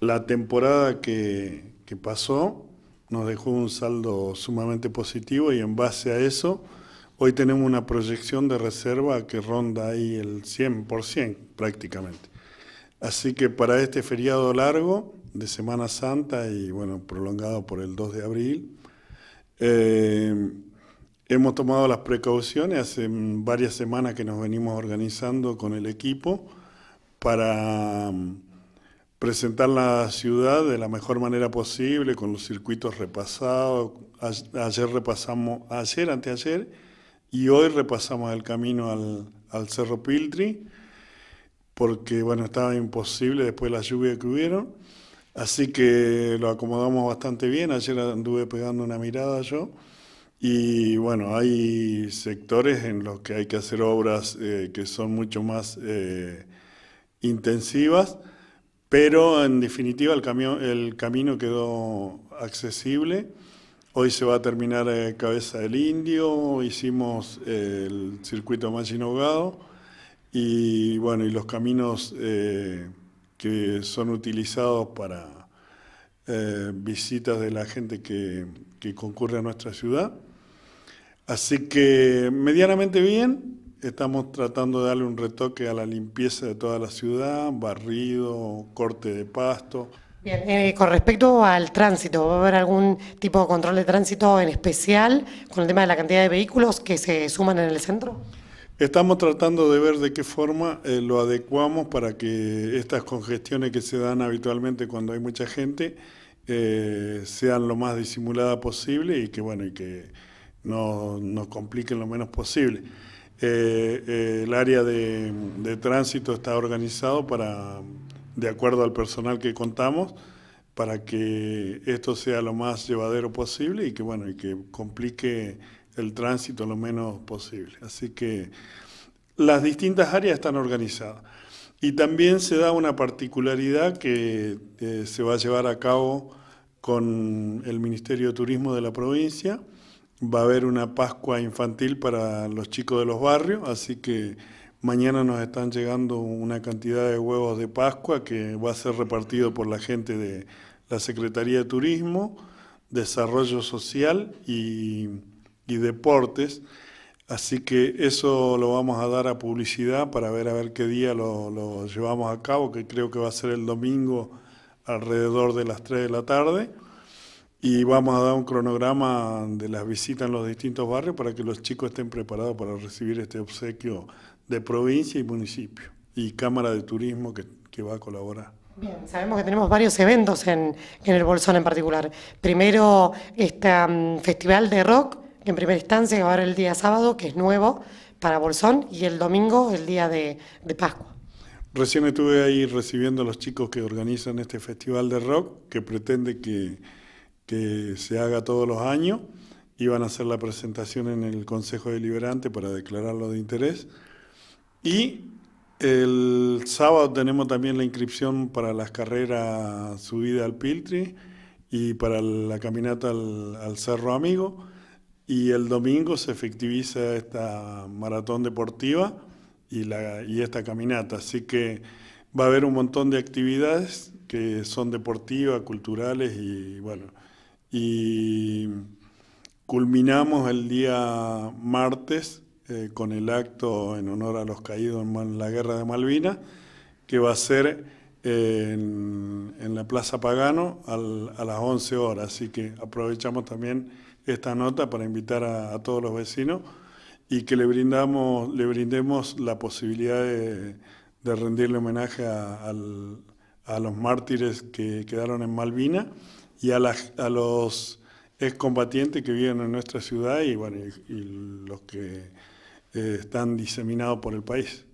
la temporada que, pasó nos dejó un saldo sumamente positivo y en base a eso hoy tenemos una proyección de reserva que ronda ahí el 100% prácticamente. Así que para este feriado largo de Semana Santa y bueno, prolongado por el 2 de abril, eh, hemos tomado las precauciones, hace varias semanas que nos venimos organizando con el equipo para presentar la ciudad de la mejor manera posible, con los circuitos repasados. Ayer repasamos, ayer, anteayer, y hoy repasamos el camino al, Cerro Piltri, porque bueno, estaba imposible después de la lluvia que hubieron. Así que lo acomodamos bastante bien. Ayer anduve pegando una mirada yo. Y bueno, hay sectores en los que hay que hacer obras eh, que son mucho más eh, intensivas pero en definitiva el, camino quedó accesible. Hoy se va a terminar eh, Cabeza del Indio, hicimos eh, el circuito más más y bueno, y los caminos eh, que son utilizados para visitas de la gente que concurre a nuestra ciudad. Así que medianamente bien, estamos tratando de darle un retoque a la limpieza de toda la ciudad, barrido, corte de pasto. Bien, eh, con respecto al tránsito, ¿va a haber algún tipo de control de tránsito en especial con el tema de la cantidad de vehículos que se suman en el centro? Estamos tratando de ver de qué forma eh, lo adecuamos para que estas congestiones que se dan habitualmente cuando hay mucha gente eh, sean lo más disimulada posible y que bueno y que no nos compliquen lo menos posible. Eh, eh, el área de, tránsito está organizado para, de acuerdo al personal que contamos, para que esto sea lo más llevadero posible y que y que complique el tránsito lo menos posible. Así que las distintas áreas están organizadas. Y también se da una particularidad que eh, se va a llevar a cabo con el Ministerio de Turismo de la provincia, va a haber una Pascua infantil para los chicos de los barrios, así que mañana nos están llegando una cantidad de huevos de Pascua que va a ser repartido por la gente de la Secretaría de Turismo, Desarrollo Social y, Deportes. Así que eso lo vamos a dar a publicidad para ver a ver qué día lo, lo llevamos a cabo, que creo que va a ser el domingo alrededor de las 3 de la tarde y vamos a dar un cronograma de las visitas en los distintos barrios para que los chicos estén preparados para recibir este obsequio de provincia y municipio y Cámara de Turismo que, va a colaborar. Bien, sabemos que tenemos varios eventos en, el Bolsón en particular. Primero, este um, festival de rock, que en primera instancia va a haber el día sábado, que es nuevo para Bolsón, y el domingo, el día de, de Pascua. Recién estuve ahí recibiendo a los chicos que organizan este festival de rock, que pretende que que se haga todos los años. van a hacer la presentación en el Consejo Deliberante para declararlo de interés. Y el sábado tenemos también la inscripción para las carreras subida al Piltri y para la caminata al, Cerro Amigo. Y el domingo se efectiviza esta maratón deportiva y, la, y esta caminata. Así que va a haber un montón de actividades que son deportivas, culturales y bueno. Y culminamos el día martes eh, con el acto en honor a los caídos en la guerra de Malvinas, que va a ser eh, en, la Plaza Pagano a las 11 horas. Así que aprovechamos también esta nota para invitar a, todos los vecinos y que le, brindamos, brindemos la posibilidad de, rendirle homenaje a, a los mártires que quedaron en Malvina y a, los excombatientes que viven en nuestra ciudad y, bueno, y, los que eh, están diseminados por el país.